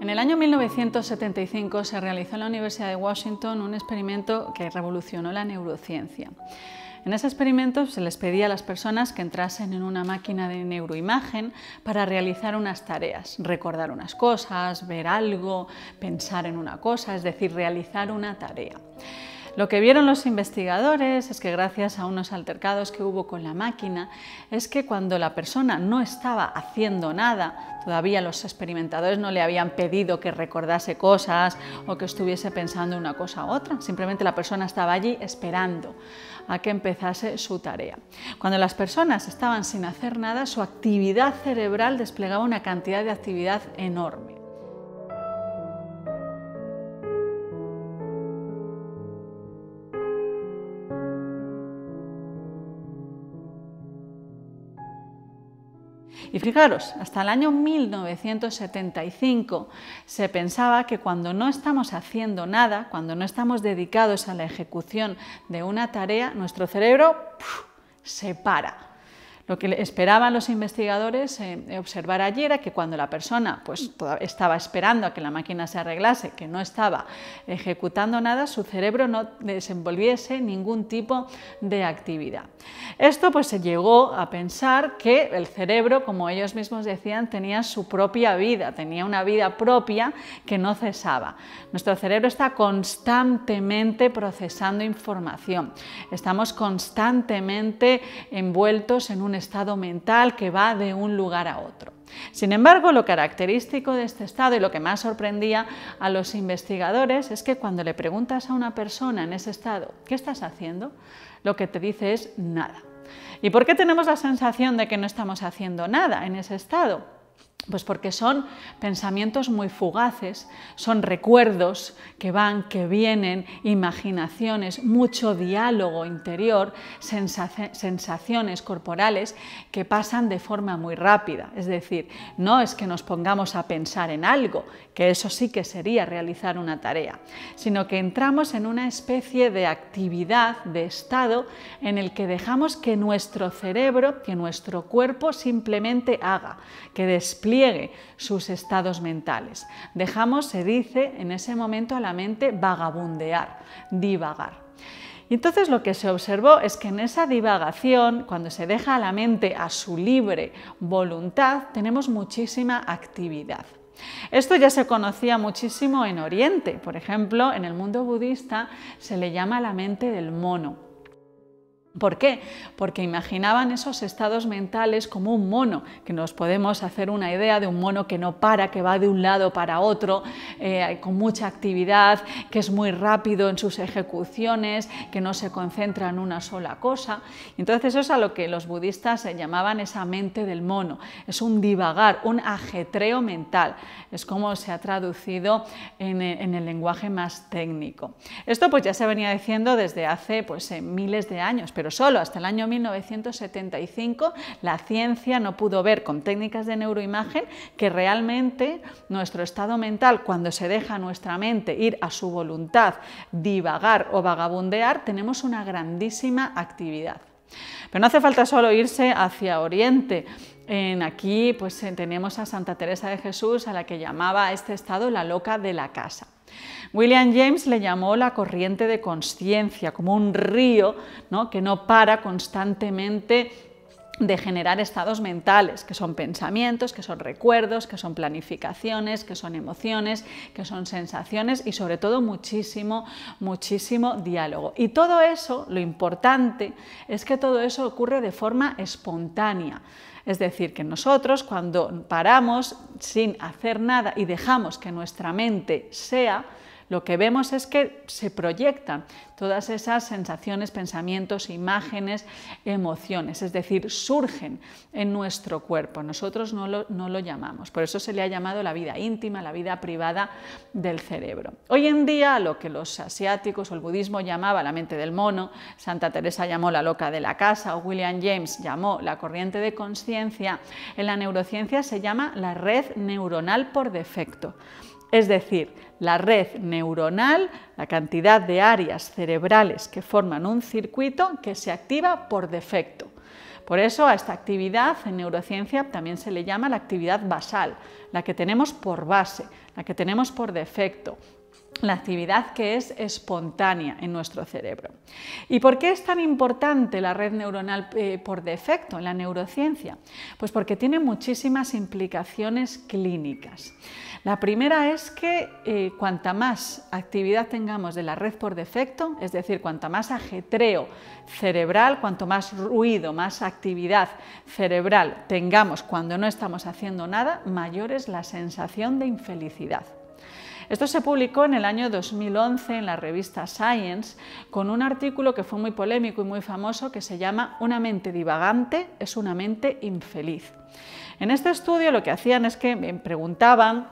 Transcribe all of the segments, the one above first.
En el año 1975 se realizó en la Universidad de Washington un experimento que revolucionó la neurociencia. En ese experimento se les pedía a las personas que entrasen en una máquina de neuroimagen para realizar unas tareas, recordar unas cosas, ver algo, pensar en una cosa, es decir, realizar una tarea. Lo que vieron los investigadores es que gracias a unos altercados que hubo con la máquina, es que cuando la persona no estaba haciendo nada, todavía los experimentadores no le habían pedido que recordase cosas o que estuviese pensando una cosa u otra, simplemente la persona estaba allí esperando a que empezase su tarea. Cuando las personas estaban sin hacer nada, su actividad cerebral desplegaba una cantidad de actividad enorme. Y fijaros, hasta el año 1975 se pensaba que cuando no estamos haciendo nada, cuando no estamos dedicados a la ejecución de una tarea, nuestro cerebro se para lo que esperaban los investigadores eh, observar allí era que cuando la persona pues, estaba esperando a que la máquina se arreglase, que no estaba ejecutando nada, su cerebro no desenvolviese ningún tipo de actividad. Esto pues se llegó a pensar que el cerebro, como ellos mismos decían, tenía su propia vida, tenía una vida propia que no cesaba. Nuestro cerebro está constantemente procesando información, estamos constantemente envueltos en un estado mental que va de un lugar a otro. Sin embargo, lo característico de este estado y lo que más sorprendía a los investigadores es que cuando le preguntas a una persona en ese estado, ¿qué estás haciendo? Lo que te dice es nada. ¿Y por qué tenemos la sensación de que no estamos haciendo nada en ese estado? Pues porque son pensamientos muy fugaces, son recuerdos que van, que vienen, imaginaciones, mucho diálogo interior, sensaciones corporales que pasan de forma muy rápida. Es decir, no es que nos pongamos a pensar en algo, que eso sí que sería realizar una tarea, sino que entramos en una especie de actividad, de estado, en el que dejamos que nuestro cerebro, que nuestro cuerpo simplemente haga, que despliegue sus estados mentales. Dejamos, se dice, en ese momento a la mente vagabundear, divagar. Y entonces lo que se observó es que en esa divagación, cuando se deja a la mente a su libre voluntad, tenemos muchísima actividad. Esto ya se conocía muchísimo en Oriente, por ejemplo, en el mundo budista se le llama la mente del mono. ¿Por qué? Porque imaginaban esos estados mentales como un mono, que nos podemos hacer una idea de un mono que no para, que va de un lado para otro, eh, con mucha actividad, que es muy rápido en sus ejecuciones, que no se concentra en una sola cosa. Entonces eso es a lo que los budistas llamaban esa mente del mono. Es un divagar, un ajetreo mental. Es como se ha traducido en, eh, en el lenguaje más técnico. Esto pues ya se venía diciendo desde hace pues, eh, miles de años pero solo hasta el año 1975 la ciencia no pudo ver con técnicas de neuroimagen que realmente nuestro estado mental, cuando se deja nuestra mente ir a su voluntad, divagar o vagabundear, tenemos una grandísima actividad. Pero no hace falta solo irse hacia Oriente. En aquí pues, eh, tenemos a Santa Teresa de Jesús, a la que llamaba este estado la loca de la casa. William James le llamó la corriente de conciencia, como un río que no para constantemente de generar estados mentales, que son pensamientos, que son recuerdos, que son planificaciones, que son emociones, que son sensaciones y sobre todo muchísimo, muchísimo diálogo. Y todo eso, lo importante, es que todo eso ocurre de forma espontánea. Es decir, que nosotros cuando paramos sin hacer nada y dejamos que nuestra mente sea, lo que vemos es que se proyectan todas esas sensaciones, pensamientos, imágenes, emociones, es decir, surgen en nuestro cuerpo. Nosotros no lo, llamamos, por eso se le ha llamado la vida íntima, la vida privada del cerebro. Hoy en día lo que los asiáticos o el budismo llamaba la mente del mono, Santa Teresa llamó la loca de la casa o William James llamó la corriente de conciencia, en la neurociencia se llama la red neuronal por defecto es decir, la red neuronal, la cantidad de áreas cerebrales que forman un circuito que se activa por defecto. Por eso a esta actividad en neurociencia también se le llama la actividad basal, la que tenemos por base, la que tenemos por defecto, la actividad que es espontánea en nuestro cerebro. ¿Y por qué es tan importante la red neuronal eh, por defecto en la neurociencia? Pues porque tiene muchísimas implicaciones clínicas. La primera es que eh, cuanta más actividad tengamos de la red por defecto, es decir, cuanta más ajetreo cerebral, cuanto más ruido, más actividad cerebral tengamos cuando no estamos haciendo nada, mayor es la sensación de infelicidad. Esto se publicó en el año 2011 en la revista Science con un artículo que fue muy polémico y muy famoso que se llama Una mente divagante es una mente infeliz. En este estudio lo que hacían es que preguntaban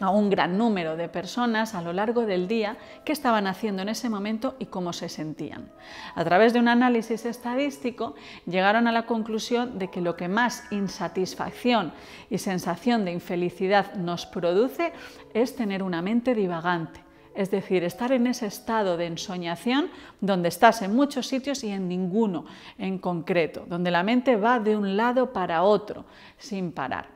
a un gran número de personas a lo largo del día qué estaban haciendo en ese momento y cómo se sentían. A través de un análisis estadístico llegaron a la conclusión de que lo que más insatisfacción y sensación de infelicidad nos produce es tener una mente divagante, es decir, estar en ese estado de ensoñación donde estás en muchos sitios y en ninguno en concreto, donde la mente va de un lado para otro sin parar.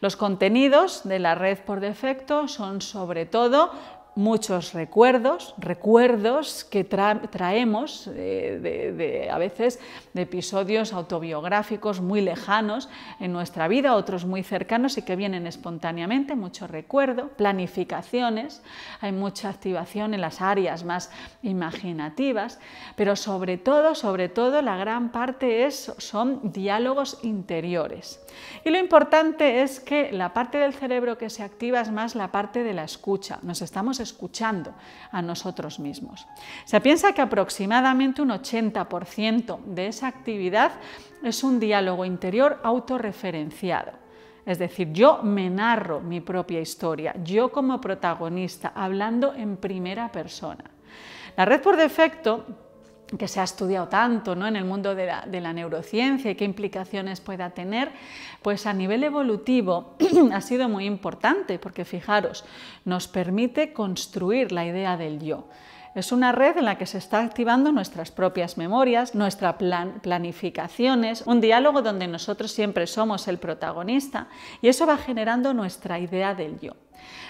Los contenidos de la red por defecto son sobre todo muchos recuerdos, recuerdos que traemos eh, a veces de episodios autobiográficos muy lejanos en nuestra vida, otros muy cercanos y que vienen espontáneamente, mucho recuerdo, planificaciones, hay mucha activación en las áreas más imaginativas, pero sobre todo, sobre todo la gran parte es, son diálogos interiores. Y lo importante es que la parte del cerebro que se activa es más la parte de la escucha, nos estamos escuchando a nosotros mismos. Se piensa que aproximadamente un 80% de esa actividad es un diálogo interior autorreferenciado. Es decir, yo me narro mi propia historia, yo como protagonista, hablando en primera persona. La red por defecto que se ha estudiado tanto ¿no? en el mundo de la, de la, neurociencia y qué implicaciones pueda tener, pues a nivel evolutivo ha sido muy importante porque fijaros, nos permite construir la idea del yo. Es una red en la que se está activando nuestras propias memorias, nuestras planificaciones, un diálogo donde nosotros siempre somos el protagonista y eso va generando nuestra idea del yo.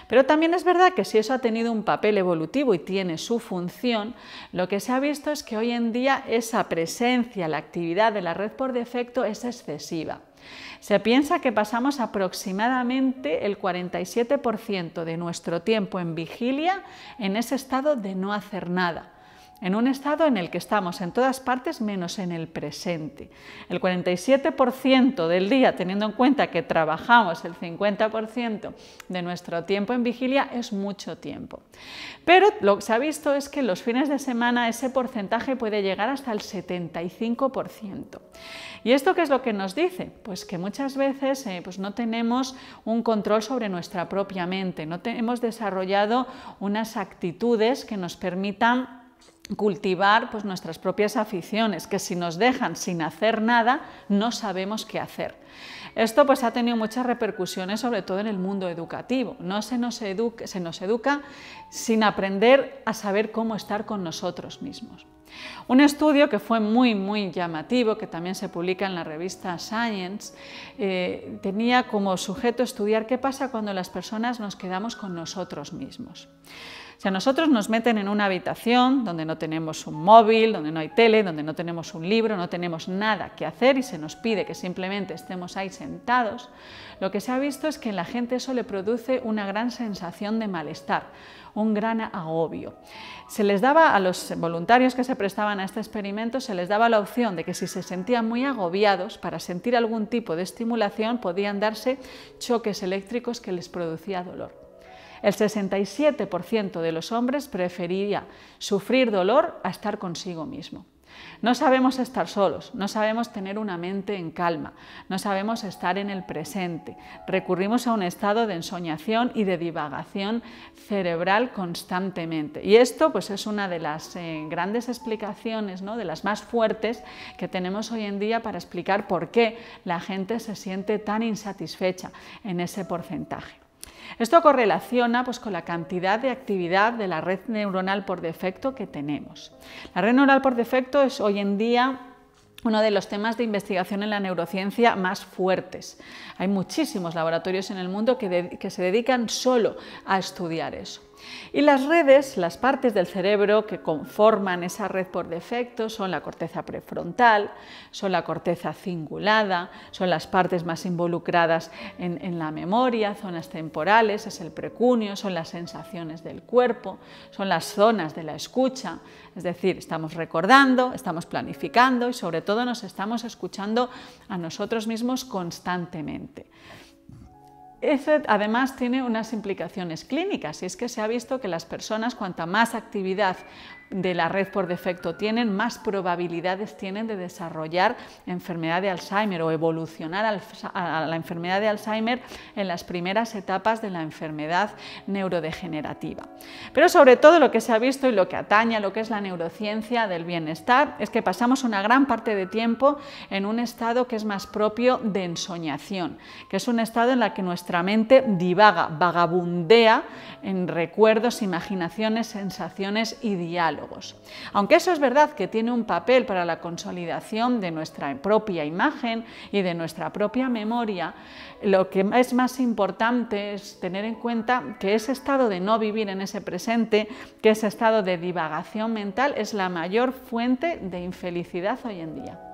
Pero también es verdad que si eso ha tenido un papel evolutivo y tiene su función, lo que se ha visto es que hoy en día esa presencia, la actividad de la red por defecto es excesiva. Se piensa que pasamos aproximadamente el 47% de nuestro tiempo en vigilia en ese estado de no hacer nada en un estado en el que estamos en todas partes menos en el presente. El 47% del día, teniendo en cuenta que trabajamos el 50% de nuestro tiempo en vigilia, es mucho tiempo. Pero lo que se ha visto es que los fines de semana ese porcentaje puede llegar hasta el 75%. ¿Y esto qué es lo que nos dice? Pues que muchas veces eh, pues no tenemos un control sobre nuestra propia mente, no hemos desarrollado unas actitudes que nos permitan cultivar pues, nuestras propias aficiones, que si nos dejan sin hacer nada, no sabemos qué hacer. Esto pues, ha tenido muchas repercusiones, sobre todo en el mundo educativo. No se nos, educa, sin aprender a saber cómo estar con nosotros mismos. Un estudio que fue muy, muy llamativo, que también se publica en la revista Science, eh, tenía como sujeto estudiar qué pasa cuando las personas nos quedamos con nosotros mismos. Si a nosotros nos meten en una habitación donde no tenemos un móvil, donde no hay tele, donde no tenemos un libro, no tenemos nada que hacer y se nos pide que simplemente estemos ahí sentados. Lo que se ha visto es que en la gente eso le produce una gran sensación de malestar, un gran agobio. Se les daba a los voluntarios que se prestaban a este experimento, se les daba la opción de que si se sentían muy agobiados para sentir algún tipo de estimulación podían darse choques eléctricos que les producía dolor. El 67% de los hombres preferiría sufrir dolor a estar consigo mismo. No sabemos estar solos, no sabemos tener una mente en calma, no sabemos estar en el presente. Recurrimos a un estado de ensoñación y de divagación cerebral constantemente. Y esto pues, es una de las eh, grandes explicaciones, ¿no? de las más fuertes que tenemos hoy en día para explicar por qué la gente se siente tan insatisfecha en ese porcentaje. Esto correlaciona pues, con la cantidad de actividad de la red neuronal por defecto que tenemos. La red neuronal por defecto es hoy en día uno de los temas de investigación en la neurociencia más fuertes. Hay muchísimos laboratorios en el mundo que, que se dedican solo a estudiar eso. Y las redes, las partes del cerebro que conforman esa red por defecto, son la corteza prefrontal, son la corteza cingulada, son las partes más involucradas en, la memoria, zonas temporales, es el precunio, son las sensaciones del cuerpo, son las zonas de la escucha, es decir, estamos recordando, estamos planificando y sobre todo nos estamos escuchando a nosotros mismos constantemente. Eso además tiene unas implicaciones clínicas y es que se ha visto que las personas cuanta más actividad de la red por defecto tienen, más probabilidades tienen de desarrollar enfermedad de Alzheimer o evolucionar a la enfermedad de Alzheimer en las primeras etapas de la enfermedad neurodegenerativa. Pero sobre todo lo que se ha visto y lo que atañe a lo que es la neurociencia del bienestar es que pasamos una gran parte de tiempo en un estado que es más propio de ensoñación, que es un estado en la que nuestra mente divaga, vagabundea en recuerdos, imaginaciones, sensaciones ideales aunque eso es verdad que tiene un papel para la consolidación de nuestra propia imagen y de nuestra propia memoria, lo que es más importante es tener en cuenta que ese estado de no vivir en ese presente, que ese estado de divagación mental es la mayor fuente de infelicidad hoy en día.